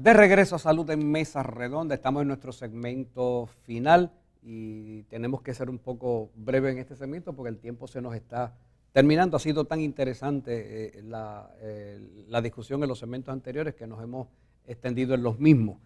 De regreso a Salud en Mesa Redonda, estamos en nuestro segmento final y tenemos que ser un poco breve en este segmento porque el tiempo se nos está terminando. Ha sido tan interesante eh, la, eh, la, discusión en los segmentos anteriores que nos hemos extendido en los mismos.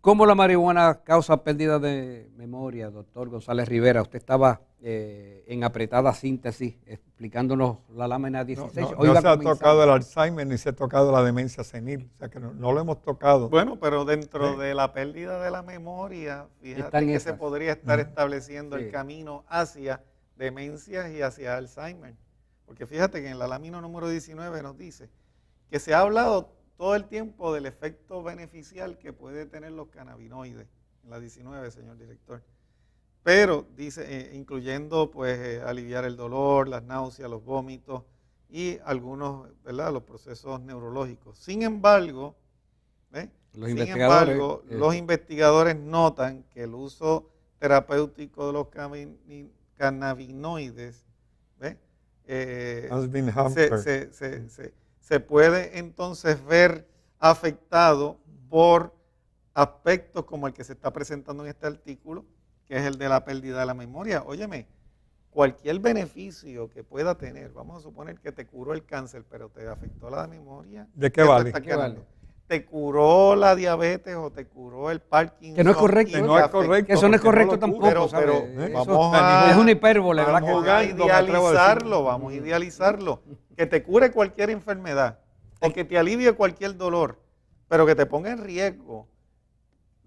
¿Cómo la marihuana causa pérdida de memoria, doctor González Rivera? Usted estaba eh, en apretada síntesis, explicándonos la lámina 16. No, se ha tocado el Alzheimer ni se ha tocado la demencia senil, o sea que no, lo hemos tocado. Bueno, pero dentro de la pérdida de la memoria, fíjate que se podría estar estableciendo el camino hacia demencias y hacia Alzheimer. Porque fíjate que en la lámina número 19 nos dice que se ha hablado todo el tiempo del efecto beneficial que puede tener los cannabinoides, en la 19, señor director pero dice, eh, incluyendo pues eh, aliviar el dolor, las náuseas, los vómitos y algunos, ¿verdad? Los procesos neurológicos. Sin embargo, ¿eh? los, investigadores, embargo los investigadores notan que el uso terapéutico de los cannabinoides se puede entonces ver afectado por aspectos como el que se está presentando en este artículo, que es el de la pérdida de la memoria. Óyeme, cualquier beneficio que pueda tener, vamos a suponer que te curó el cáncer, pero te afectó la memoria. ¿De qué, vale? Te curó la diabetes o te curó el Parkinson. Que no es correcto. Que no es correcto. Eso no es correcto tampoco. Pero, vamos es una hipérbole. Vamos a idealizarlo, vamos a idealizarlo. Que te cure cualquier enfermedad o que te alivie cualquier dolor, pero que te ponga en riesgo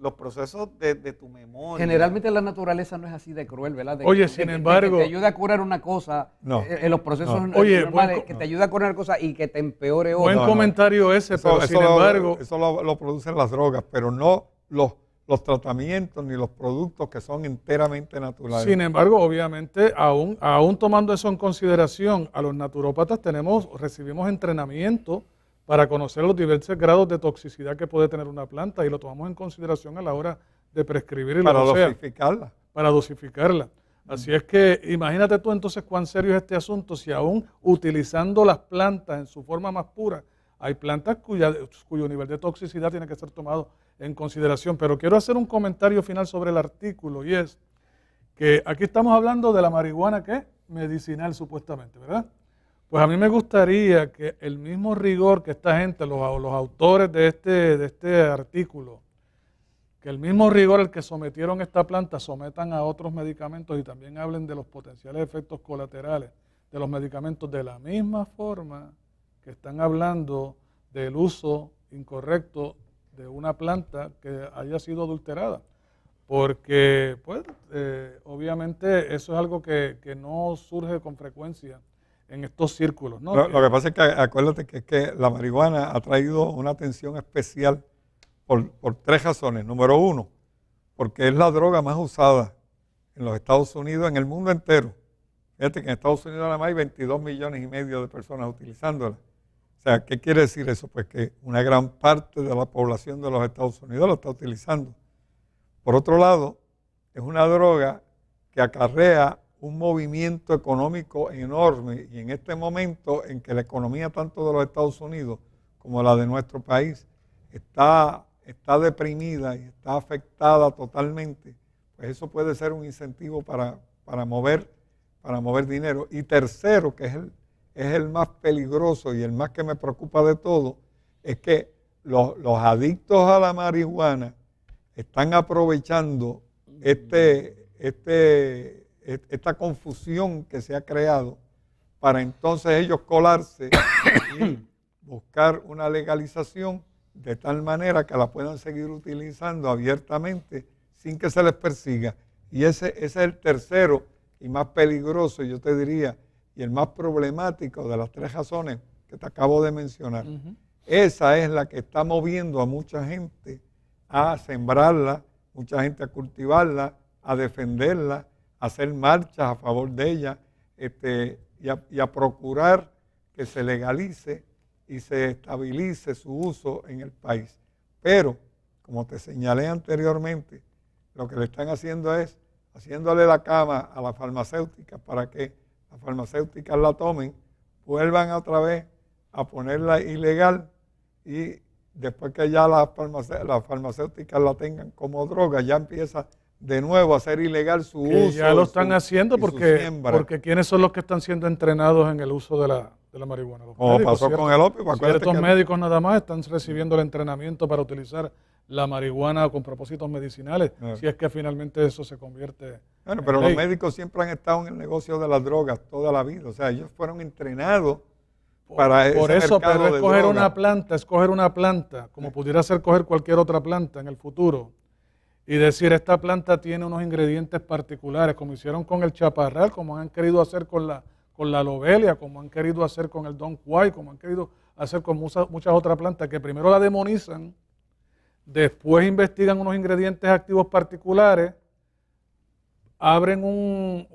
los procesos de, tu memoria. Generalmente la naturaleza no es así de cruel, ¿verdad? Oye, sin embargo. Que te ayuda a curar una cosa. No. en eh, eh, los procesos normales, que te ayuda a curar una cosa y que te empeore otra. Buen comentario ese, pero sin embargo. eso lo, producen las drogas, pero no los, los tratamientos ni los productos que son enteramente naturales. Sin embargo, obviamente, aún, aún tomando eso en consideración, a los naturópatas tenemos, recibimos entrenamiento para conocer los diversos grados de toxicidad que puede tener una planta y lo tomamos en consideración a la hora de prescribir y Para dosificarla. Para dosificarla. Así es que imagínate tú entonces cuán serio es este asunto si aún utilizando las plantas en su forma más pura, hay plantas cuya, cuyo nivel de toxicidad tiene que ser tomado en consideración. Pero quiero hacer un comentario final sobre el artículo y es que aquí estamos hablando de la marihuana que medicinal supuestamente, ¿verdad? Pues a mí me gustaría que el mismo rigor que esta gente, los, autores de este, de este artículo, que el mismo rigor al que sometieron esta planta sometan a otros medicamentos y también hablen de los potenciales efectos colaterales de los medicamentos de la misma forma que están hablando del uso incorrecto de una planta que haya sido adulterada. Porque, pues, eh, obviamente eso es algo que no surge con frecuencia en estos círculos. Lo, que pasa es que acuérdate que, la marihuana ha traído una atención especial por, por, tres razones. Número uno, porque es la droga más usada en los Estados Unidos, en el mundo entero. Fíjate que en Estados Unidos además hay 22 millones y medio de personas utilizándola. O sea, ¿qué quiere decir eso? Pues que una gran parte de la población de los Estados Unidos la está utilizando. Por otro lado, es una droga que acarrea un movimiento económico enorme y en este momento en que la economía tanto de los Estados Unidos como la de nuestro país está, está deprimida y está afectada totalmente, pues eso puede ser un incentivo para, para, mover, para mover dinero. Y tercero, que es el, es el más peligroso y el más que me preocupa de todo, es que los, adictos a la marihuana están aprovechando este, este esta confusión que se ha creado para entonces ellos colarse y buscar una legalización de tal manera que la puedan seguir utilizando abiertamente sin que se les persiga. Y ese, es el tercero y más peligroso, yo te diría, y el más problemático de las tres razones que te acabo de mencionar. Esa es la que está moviendo a mucha gente a sembrarla, mucha gente a cultivarla, a defenderla, hacer marchas a favor de ella este, y, a, y, procurar que se legalice y se estabilice su uso en el país. Pero, como te señalé anteriormente, lo que le están haciendo es haciéndole la cama a las farmacéuticas para que las farmacéuticas la tomen, vuelvan otra vez a ponerla ilegal y después que ya las, farmacéuticas la tengan como droga, ya empieza de nuevo hacer ilegal su uso. Ya lo están haciendo porque, porque ¿quiénes son los que están siendo entrenados en el uso de la, de la marihuana? Los oh, médicos, pasó con el opio. Ciertos médicos nada más están recibiendo el entrenamiento para utilizar la marihuana con propósitos medicinales, eh. si es que finalmente eso se convierte. Bueno, pero los médicos siempre han estado en el negocio de las drogas toda la vida, o sea, ellos fueron entrenados para Por eso, pero una planta, escoger una planta, como eh. pudiera ser coger cualquier otra planta en el futuro, y decir, esta planta tiene unos ingredientes particulares, como hicieron con el chaparral, como han querido hacer con la, con la lobelia, como han querido hacer con el don Quay, como han querido hacer con muchas, otras plantas, que primero la demonizan, después investigan unos ingredientes activos particulares, abren un,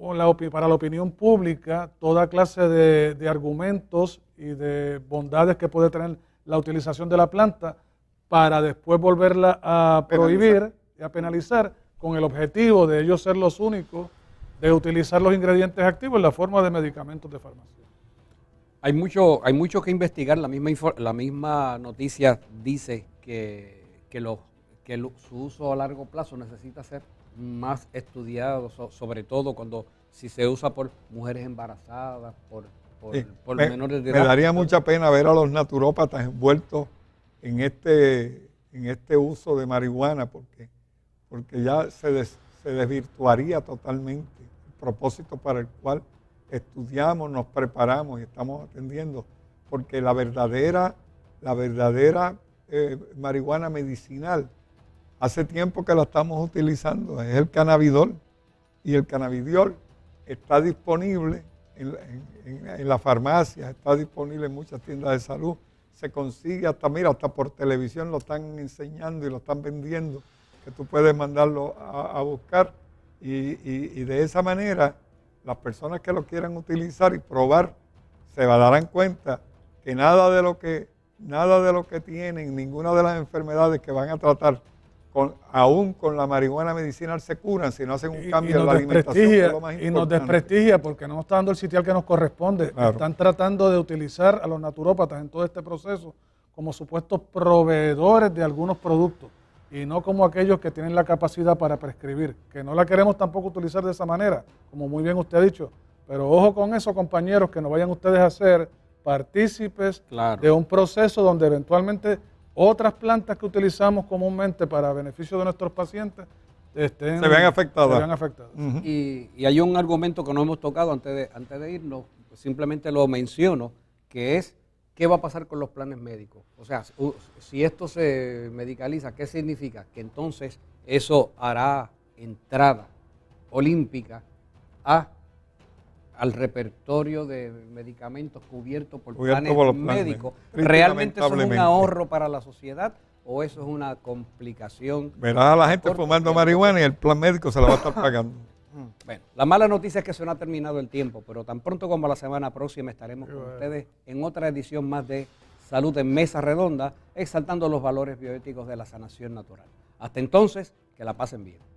para la opinión pública toda clase de argumentos y de bondades que puede tener la utilización de la planta para después volverla a prohibir a penalizar con el objetivo de ellos ser los únicos de utilizar los ingredientes activos en la forma de medicamentos de farmacia. Hay mucho, hay mucho que investigar. La misma, la misma noticia dice que, los, que su uso a largo plazo necesita ser más estudiado, sobre todo cuando si se usa por mujeres embarazadas, por, menores de edad. Me daría mucha pena ver a los naturópatas envueltos en este, en este uso de marihuana, porque porque ya se, desvirtuaría totalmente el propósito para el cual estudiamos, nos preparamos y estamos atendiendo, porque la verdadera, la verdadera eh, marihuana medicinal hace tiempo que la estamos utilizando, es el cannabidol, y el cannabidiol está disponible en, en las farmacias, está disponible en muchas tiendas de salud, se consigue hasta, mira, hasta por televisión lo están enseñando y lo están vendiendo que tú puedes mandarlo a, buscar y, de esa manera las personas que lo quieran utilizar y probar se darán cuenta que nada de lo que nada de lo que tienen, ninguna de las enfermedades que van a tratar aún con la marihuana medicinal se curan si no hacen un cambio en la alimentación. y nos desprestigia porque no está dando el sitial que nos corresponde. Están tratando de utilizar a los naturópatas en todo este proceso como supuestos proveedores de algunos productos y no como aquellos que tienen la capacidad para prescribir, que no la queremos tampoco utilizar de esa manera, como muy bien usted ha dicho. Pero ojo con eso, compañeros, que no vayan ustedes a ser partícipes de un proceso donde eventualmente otras plantas que utilizamos comúnmente para beneficio de nuestros pacientes estén, se vean afectadas. y, hay un argumento que no hemos tocado antes de, antes de irnos, simplemente lo menciono, que es ¿qué va a pasar con los planes médicos? O sea, si esto se medicaliza, ¿qué significa? Que entonces eso hará entrada olímpica al repertorio de medicamentos cubiertos por planes, los médicos. ¿Realmente es un ahorro para la sociedad o eso es una complicación? Verás a la gente fumando marihuana y el plan médico se la va a estar pagando. Bueno, la mala noticia es que se nos ha terminado el tiempo, pero tan pronto como la semana próxima estaremos con ustedes en otra edición más de Salud en Mesa Redonda, exaltando los valores bioéticos de la sanación natural. Hasta entonces, que la pasen bien.